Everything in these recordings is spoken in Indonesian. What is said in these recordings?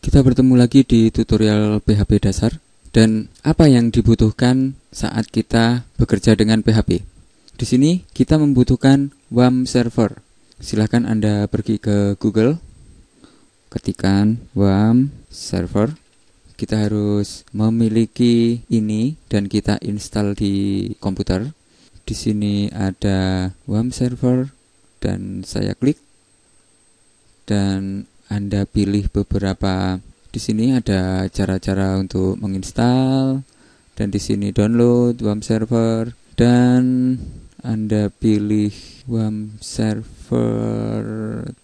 Kita bertemu lagi di tutorial PHP dasar dan apa yang dibutuhkan saat kita bekerja dengan PHP. Di sini kita membutuhkan WAM server. Silahkan Anda pergi ke Google, ketikan WAM server. Kita harus memiliki ini dan kita install di komputer. Di sini ada WAM server dan saya klik dan Anda pilih beberapa di sini ada cara-cara untuk menginstal dan di sini download WAM server dan Anda pilih WAM server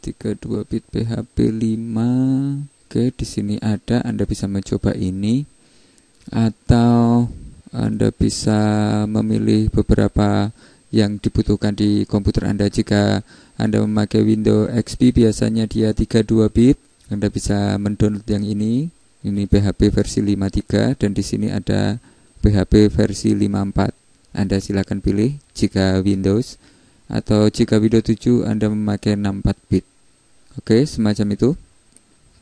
32 bit PHP 5 Oke, di sini ada Anda bisa mencoba ini atau Anda bisa memilih beberapa yang dibutuhkan di komputer Anda. Jika Anda memakai Windows XP biasanya dia 32 bit. Anda bisa mendownload yang ini. Ini PHP versi 53 dan di sini ada PHP versi 54. Anda silakan pilih jika Windows atau jika Windows 7 Anda memakai 64 bit. Oke, semacam itu.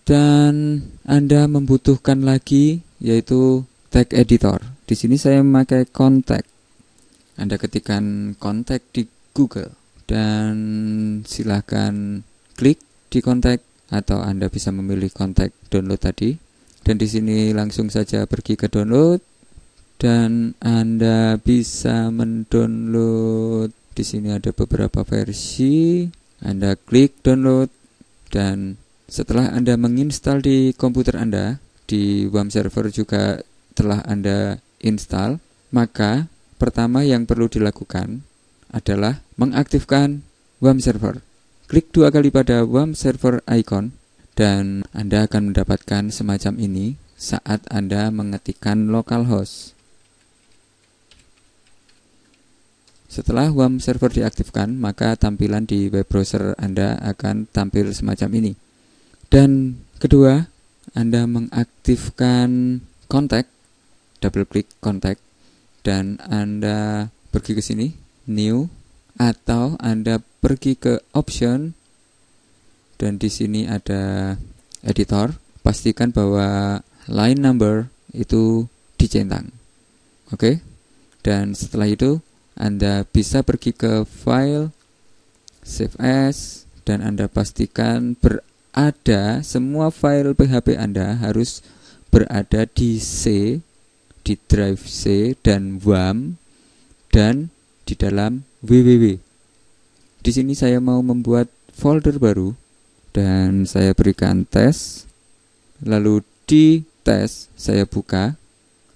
Dan Anda membutuhkan lagi yaitu tag editor. Di sini saya memakai contact anda ketikkan kontak di Google dan silahkan klik di kontak atau Anda bisa memilih kontak download tadi. Dan di sini langsung saja pergi ke download dan Anda bisa mendownload di sini ada beberapa versi. Anda klik download dan setelah Anda menginstal di komputer Anda di WAM server juga telah Anda install, maka pertama yang perlu dilakukan adalah mengaktifkan WAM server. Klik dua kali pada WAM server icon dan Anda akan mendapatkan semacam ini saat Anda mengetikkan localhost. Setelah WAM server diaktifkan, maka tampilan di web browser Anda akan tampil semacam ini. Dan kedua, Anda mengaktifkan kontak, double klik kontak dan Anda pergi ke sini, new, atau Anda pergi ke option, dan di sini ada editor, pastikan bahwa line number itu dicentang. Oke, dan setelah itu Anda bisa pergi ke file, save as, dan Anda pastikan berada semua file PHP Anda harus berada di C di drive C dan WAM dan di dalam www. Di sini saya mau membuat folder baru dan saya berikan tes. Lalu di tes saya buka.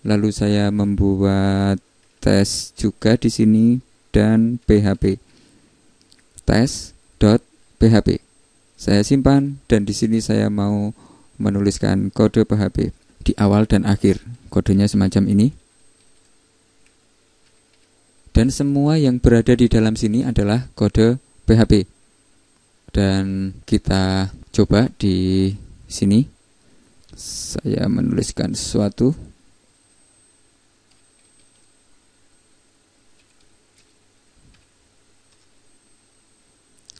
Lalu saya membuat tes juga di sini dan PHP. tes.php. Saya simpan dan di sini saya mau menuliskan kode PHP di awal dan akhir kodenya semacam ini. Dan semua yang berada di dalam sini adalah kode PHP. Dan kita coba di sini. Saya menuliskan sesuatu.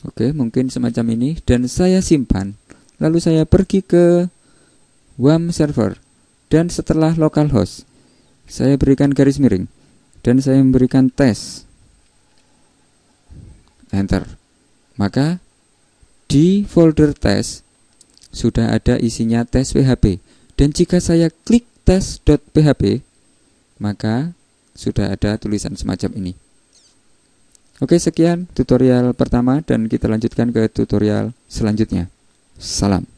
Oke, mungkin semacam ini dan saya simpan. Lalu saya pergi ke WAM server dan setelah localhost saya berikan garis miring dan saya memberikan tes enter maka di folder tes sudah ada isinya tes PHP dan jika saya klik tes.php maka sudah ada tulisan semacam ini Oke sekian tutorial pertama dan kita lanjutkan ke tutorial selanjutnya Salam